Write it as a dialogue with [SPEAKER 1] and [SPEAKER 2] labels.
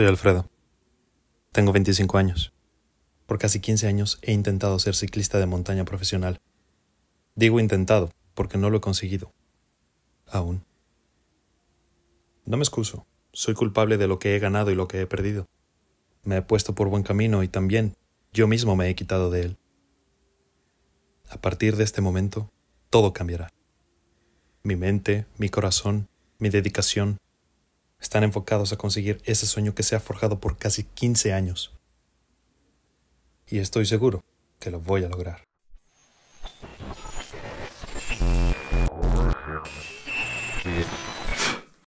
[SPEAKER 1] Soy Alfredo. Tengo 25 años. Por casi 15 años he intentado ser ciclista de montaña profesional. Digo intentado porque no lo he conseguido. Aún. No me excuso. Soy culpable de lo que he ganado y lo que he perdido. Me he puesto por buen camino y también yo mismo me he quitado de él. A partir de este momento, todo cambiará. Mi mente, mi corazón, mi dedicación, están enfocados a conseguir ese sueño que se ha forjado por casi 15 años. Y estoy seguro que lo voy a lograr.